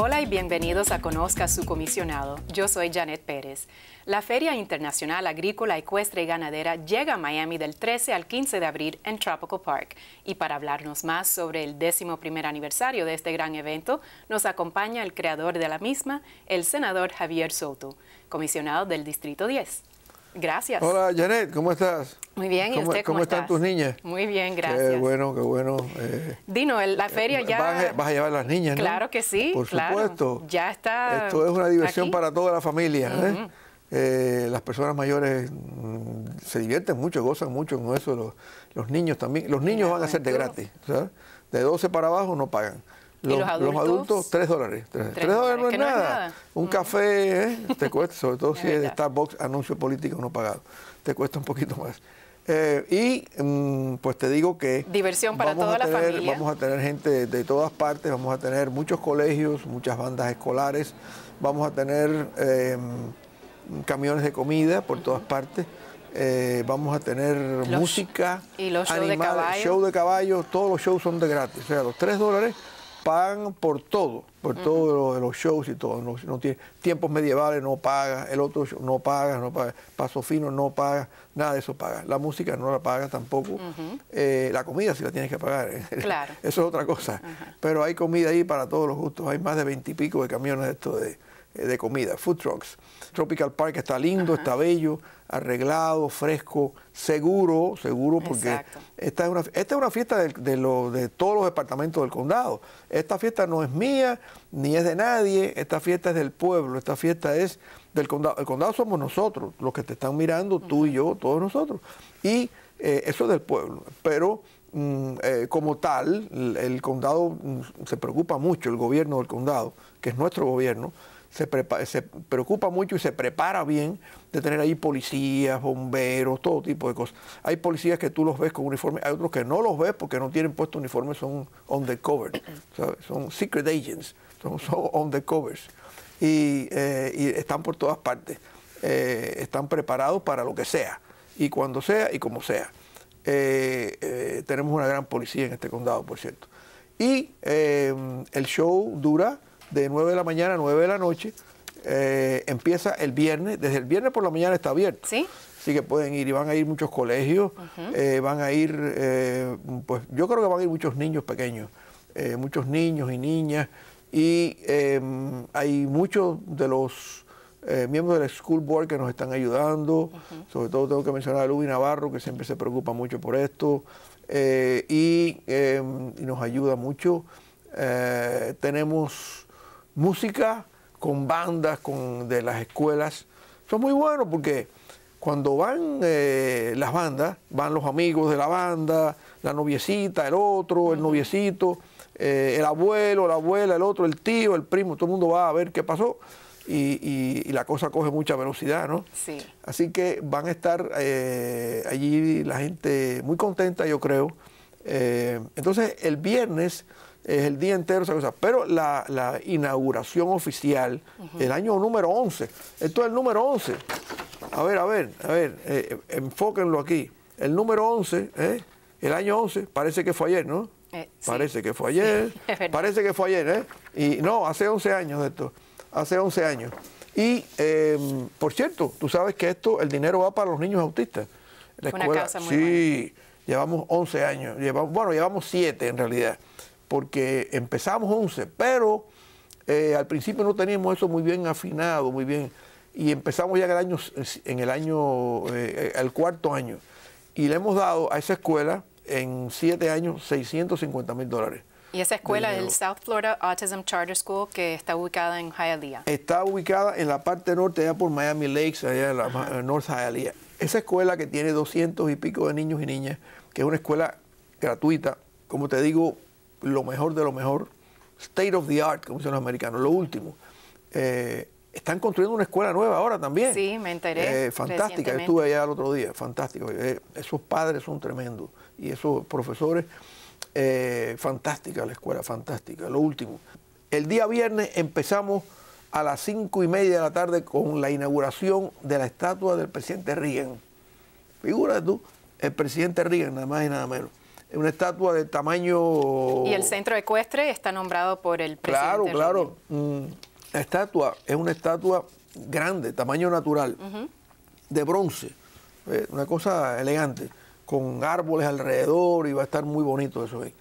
Hola y bienvenidos a Conozca a su comisionado. Yo soy Janet Pérez. La Feria Internacional Agrícola, Ecuestre y Ganadera llega a Miami del 13 al 15 de abril en Tropical Park. Y para hablarnos más sobre el décimo primer aniversario de este gran evento, nos acompaña el creador de la misma, el senador Javier Soto, comisionado del Distrito 10. Gracias. Hola, Janet, ¿cómo estás? Muy bien, ¿y usted cómo, están tus niñas? Muy bien, gracias. Qué bueno, qué bueno. Eh, Dino, la eh, feria ya... Vas a, llevar a las niñas, ¿no? Claro que sí, Por supuesto. Ya está Esto es una diversión para toda la familia, ¿eh? eh las personas mayores mm, se divierten mucho, gozan mucho con eso. Los, niños también. Los niños van a ser de gratis. De 12 para abajo no pagan. Los, adultos? tres 3 dólares. 3, dólares no es, nada. Un mm. café ¿eh? te cuesta, sobre todo si es Starbucks, anuncio político no pagado, te cuesta un poquito más. Eh, y mm, pues te digo que... Diversión para toda la familia. Vamos a tener gente de, todas partes, vamos a tener muchos colegios, muchas bandas escolares, vamos a tener em, camiones de comida por todas partes. Eh, vamos a tener música, y los Show de caballos, todos los shows son de gratis, o sea, los 3 dólares pagan por todo, por todos los shows y todo. No, tiene, tiempos medievales no paga, el otro show no paga, no paga, Paso Fino no paga, nada de eso paga. La música no la paga tampoco. Eh, la comida sí la tienes que pagar. Eh, eso es otra cosa. Pero hay comida ahí para todos los gustos. Hay más de veintipico de camiones de estos de eh, de comida, food trucks. Tropical Park está lindo, está bello, arreglado, fresco, seguro, seguro porque esta es una, esta es una fiesta de, de todos los departamentos del condado. Esta fiesta no es mía ni es de nadie, esta fiesta es del pueblo, esta fiesta es del condado. El condado somos nosotros, los que te están mirando, tú y yo, todos nosotros. Y eh, eso es del pueblo, pero... Mm, eh, como tal, el, condado mm, se preocupa mucho, el gobierno del condado, que es nuestro gobierno, se, preocupa mucho y se prepara bien de tener ahí policías, bomberos, todo tipo de cosas. Hay policías que tú los ves con uniforme, hay otros que no los ves porque no tienen puesto uniforme, son on the cover, son secret agents, son, on the covers y, eh, están por todas partes, eh, están preparados para lo que sea y cuando sea y como sea. Eh, tenemos una gran policía en este condado, por cierto. Y el show dura de 9 de la mañana a 9 de la noche. Eh, empieza el viernes, desde el viernes por la mañana está abierto. Sí. Así que pueden ir y van a ir muchos colegios, eh, van a ir, eh, pues yo creo que van a ir muchos niños pequeños, muchos niños y niñas. Y hay muchos de los miembros del School Board que nos están ayudando. Sobre todo tengo que mencionar a Luis Navarro, que siempre se preocupa mucho por esto y, y nos ayuda mucho. tenemos música con bandas con, de las escuelas. son muy buenos porque cuando van eh, las bandas, van los amigos de la banda, la noviecita, el otro, el noviecito, eh, el abuelo, la abuela, el otro, el tío, el primo, todo el mundo va a ver qué pasó. Y, la cosa coge mucha velocidad, ¿no? Sí. Así que van a estar eh, allí la gente muy contenta, yo creo. entonces, el viernes es el día entero, esa cosa. Pero la, inauguración oficial, el año número 11, esto es el número 11. A ver, a ver, a ver, eh, eh, enfóquenlo aquí. El número 11, ¿eh? el año 11, parece que fue ayer, ¿no? parece que fue ayer, parece que fue ayer, ¿eh? Y no, hace 11 años esto, hace 11 años. Y, em, por cierto, tú sabes que esto, el dinero va para los niños autistas. La escuela, Una casa muy sí, llevamos 11 años, llevamos, bueno, llevamos 7 en realidad porque empezamos 11, pero eh, al principio no teníamos eso muy bien afinado, muy bien, y empezamos ya en el año, en el año, eh, el cuarto año, y le hemos dado a esa escuela en siete años 650 mil dólares. Y esa escuela es el South Florida Autism Charter School que está ubicada en Hialeah. Está ubicada en la parte norte, allá por Miami Lakes, allá en la, North Hialeah. Esa escuela que tiene 200 y pico de niños y niñas, que es una escuela gratuita, como te digo, lo mejor de lo mejor, state of the art, como dicen los americanos, lo último. Eh, están construyendo una escuela nueva ahora también. Sí, me enteré. Eh, fantástica, estuve allá el otro día, fantástico. Eh, esos padres son tremendos y esos profesores, fantástica la escuela, fantástica, lo último. El día viernes empezamos a las cinco y media de la tarde con la inauguración de la estatua del presidente Reagan. Figúrate tú, el presidente Reagan, nada más y nada menos una estatua de tamaño... Y el centro ecuestre está nombrado por el presidente. Claro, claro. Mm, la estatua es una estatua grande, tamaño natural, de bronce, eh, una cosa elegante, con árboles alrededor y va a estar muy bonito eso ahí.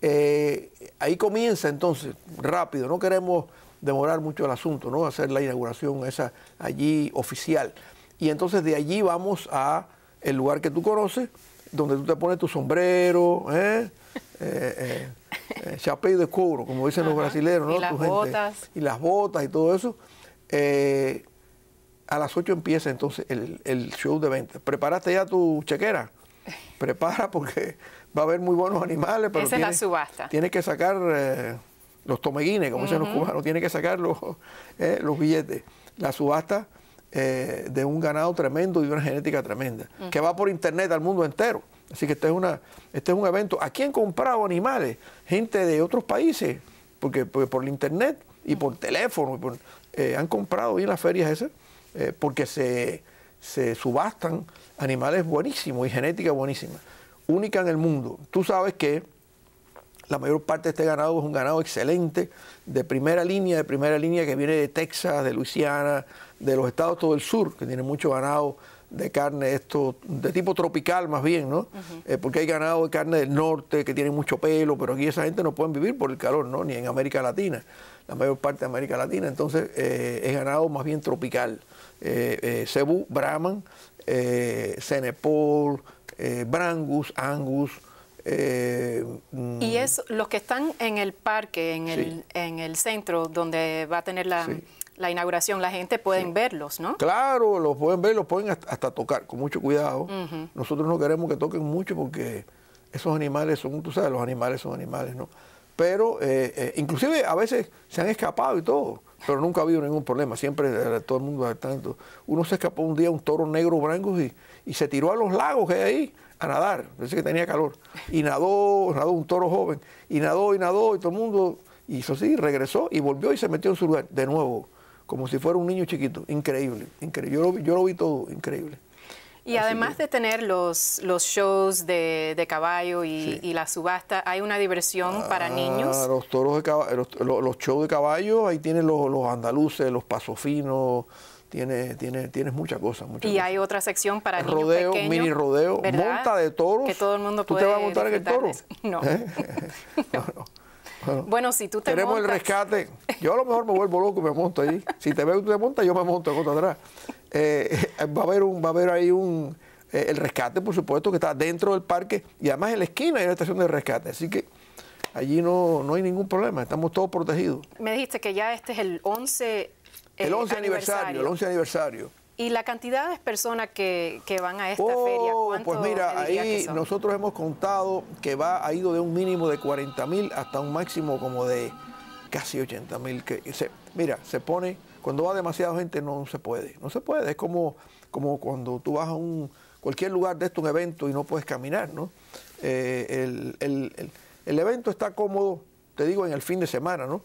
Eh, ahí comienza entonces, rápido, no queremos demorar mucho el asunto, ¿no? Hacer la inauguración esa allí oficial. Y entonces de allí vamos a el lugar que tú conoces, donde tú te pones tu sombrero, ¿eh? eh, eh, eh de cobro, como dicen los brasileños, ¿no? Y las botas. y las botas y todo eso. a las 8 empieza entonces el, show de venta. ¿Preparaste ya tu chequera? Prepara porque va a haber muy buenos animales. Pero Esa es la subasta. Tienes que sacar los tomeguines, como dicen los cubanos, tienes que sacar los, los billetes. La subasta eh, de un ganado tremendo y de una genética tremenda, mm. que va por internet al mundo entero. Así que este es, una, este un evento. Aquí han comprado animales, gente de otros países, porque, por internet y por mm. teléfono, eh, han comprado en las ferias esas, eh, porque se, se subastan animales buenísimos y genética buenísima, única en el mundo. Tú sabes que la mayor parte de este ganado es un ganado excelente, de primera línea, de primera línea que viene de Texas, de Luisiana, de los estados todo el sur, que tiene mucho ganado de carne, esto de tipo tropical más bien, ¿no? Eh, porque hay ganado de carne del norte que tiene mucho pelo, pero aquí esa gente no pueden vivir por el calor, ¿no? Ni en América Latina, la mayor parte de América Latina. Entonces eh, es ganado más bien tropical. Eh, Cebu, Brahman, Senepol, Brangus, Angus, eh, mm. y es los que están en el parque, en, el, en el centro donde va a tener la, inauguración, la gente pueden verlos, ¿no? Claro, los pueden ver, los pueden hasta, tocar, con mucho cuidado. Nosotros no queremos que toquen mucho porque esos animales son, tú sabes, los animales son animales, ¿no? Pero eh, eh, inclusive a veces se han escapado y todo, pero nunca ha habido ningún problema, siempre todo el mundo tanto. Uno se escapó un día un toro negro blanco y, y se tiró a los lagos que hay ahí a nadar, pensé que tenía calor, y nadó, nadó un toro joven, y nadó, y nadó, y todo el mundo, hizo así, regresó y volvió y se metió en su lugar, de nuevo, como si fuera un niño chiquito, increíble, increíble, yo lo, vi todo, increíble. Y además de tener los, los shows de, caballo y, la subasta, ¿hay una diversión para ah, niños? Los toros de los, los, shows de caballo, ahí tienen los, los andaluces, los pasofinos, tiene, tiene, tienes muchas cosas. y hay otra sección para niños rodeo, mini rodeo, monta de toros. Que todo el mundo ¿Tú puede te a montar en el toro? ¿Eh? No. Bueno, si tú te montas... el rescate. Yo a lo mejor me vuelvo loco y me monto ahí. Si te veo y tú te montas, yo me monto contra atrás. Eh, va, a haber un, va a haber ahí un... Eh, el rescate, por supuesto, que está dentro del parque. Y además en la esquina hay una estación de rescate. Así que allí no, no hay ningún problema. Estamos todos protegidos. Me dijiste que ya este es el 11 el 11 eh, aniversario, el 11 aniversario. ¿Y la cantidad de personas que, van a esta oh, feria? ¿cuánto pues mira, ahí nosotros hemos contado que va, ha ido de un mínimo de 40 mil hasta un máximo como de casi 80 mil. Mira, se pone, cuando va demasiada gente no se puede, no se puede. Es como, como cuando tú vas a un, cualquier lugar de esto, un evento y no puedes caminar, ¿no? Eh, el evento está cómodo, te digo en el fin de semana, ¿no?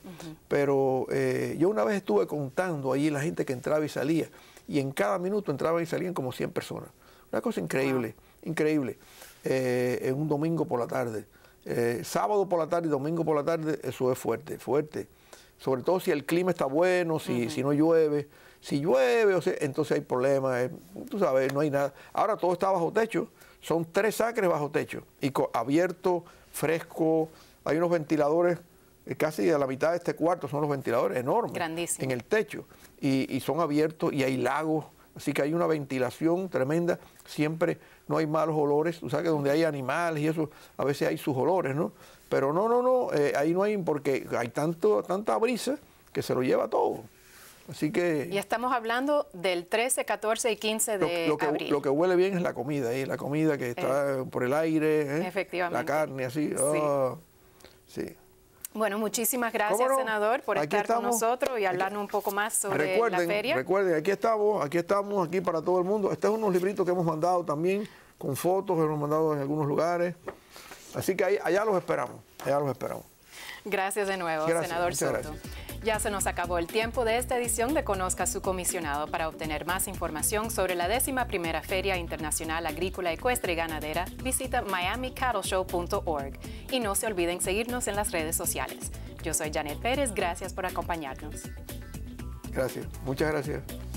Pero eh, yo una vez estuve contando allí la gente que entraba y salía, y en cada minuto entraban y salían como 100 personas. Una cosa increíble, increíble. Eh, en un domingo por la tarde. Eh, sábado por la tarde y domingo por la tarde, eso es fuerte, fuerte. Sobre todo si el clima está bueno, si, si no llueve. Si llueve, o entonces hay problemas, tú sabes, no hay nada. Ahora todo está bajo techo, son tres acres bajo techo, y abierto, fresco, hay unos ventiladores eh, casi a la mitad de este cuarto, son los ventiladores enormes. En el techo. Y, son abiertos y hay lagos. Así que hay una ventilación tremenda. Siempre no hay malos olores. Tú sabes que donde hay animales y eso, a veces hay sus olores, ¿no? Pero no, no, no. Eh, ahí no hay, porque hay tanto, tanta brisa que se lo lleva todo. Así que... Y estamos hablando del 13, 14 y 15 de lo, lo que, Lo que huele bien es la comida, ¿eh? la comida que eh, está por el aire, la carne, así. Ah. Sí. Bueno, muchísimas gracias, senador, por estar con nosotros y hablarnos un poco más sobre la feria. Recuerden, aquí estamos, aquí estamos, aquí para todo el mundo. Estos son unos libritos que hemos mandado también, con fotos que hemos mandado en algunos lugares. Así que ahí, allá los esperamos, allá los esperamos. Gracias de nuevo, senador Soto. Ya se nos acabó el tiempo de esta edición de Conozca a su comisionado. Para obtener más información sobre la décima primera Feria Internacional Agrícola, Ecuestre y Ganadera, visita miamicattleshow.org. Y no se olviden seguirnos en las redes sociales. Yo soy Janet Pérez, gracias por acompañarnos. Gracias, muchas gracias.